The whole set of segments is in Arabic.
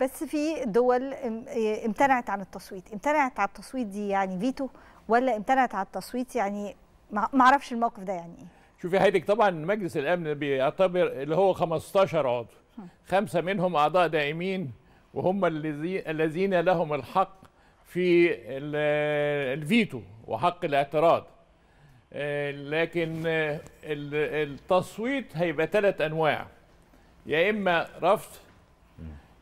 بس في دول اه، امتنعت عن التصويت امتنعت عن التصويت دي يعني فيتو ولا امتنعت عن التصويت يعني ما اعرفش الموقف ده يعني ايه شوفي حضرتك طبعا مجلس الامن بيعتبر اللي هو 15 عضو خمسه منهم اعضاء دائمين وهم الذين لهم الحق في الفيتو وحق الاعتراض اه، لكن اه، التصويت هيبقى ثلاث انواع يا اما رفض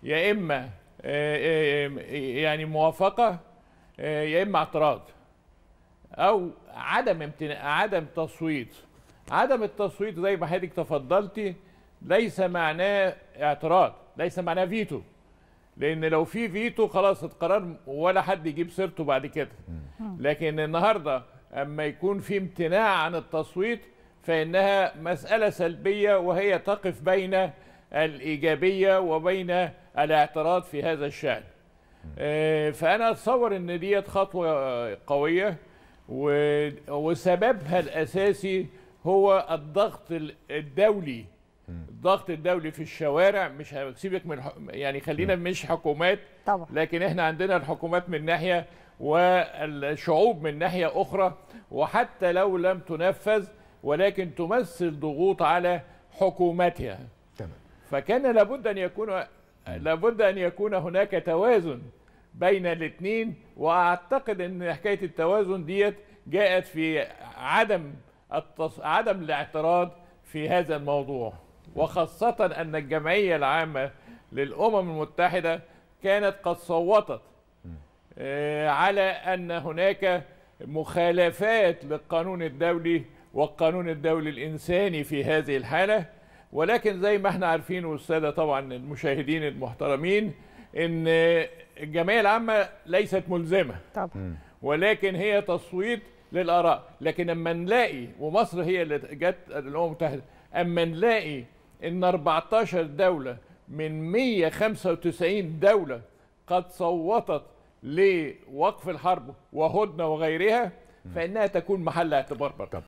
يا اما آه، آه، آه، يعني موافقه يا اما اعتراض او عدم امتنا... عدم تصويت عدم التصويت زي ما حضرتك تفضلتي ليس معناه اعتراض ليس معناه فيتو لان لو في فيتو خلاص القرار ولا حد يجيب سيرته بعد كده لكن النهارده اما يكون في امتناع عن التصويت فانها مساله سلبيه وهي تقف بين الإيجابية وبين الاعتراض في هذا الشأن آه، فأنا أتصور أن دي خطوة قوية وسببها الأساسي هو الضغط الدولي الضغط الدولي في الشوارع مش هسيبك من يعني خلينا مش حكومات طبعا. لكن احنا عندنا الحكومات من ناحيه والشعوب من ناحيه اخرى وحتى لو لم تنفذ ولكن تمثل ضغوط على حكومتها فكان لابد ان يكون لابد ان يكون هناك توازن بين الاثنين واعتقد ان حكايه التوازن ديت جاءت في عدم التص... عدم الاعتراض في هذا الموضوع وخاصه ان الجمعيه العامه للامم المتحده كانت قد صوتت آه، على ان هناك مخالفات للقانون الدولي والقانون الدولي الانساني في هذه الحاله ولكن زي ما احنا عارفين والساده طبعا المشاهدين المحترمين ان الجمعيه العامه ليست ملزمه طبعا ولكن هي تصويت للاراء لكن اما نلاقي ومصر هي اللي جت الامم المتحده اما نلاقي ان 14 دوله من 195 دوله قد صوتت لوقف الحرب وهدنه وغيرها فانها تكون محل اعتبار برضه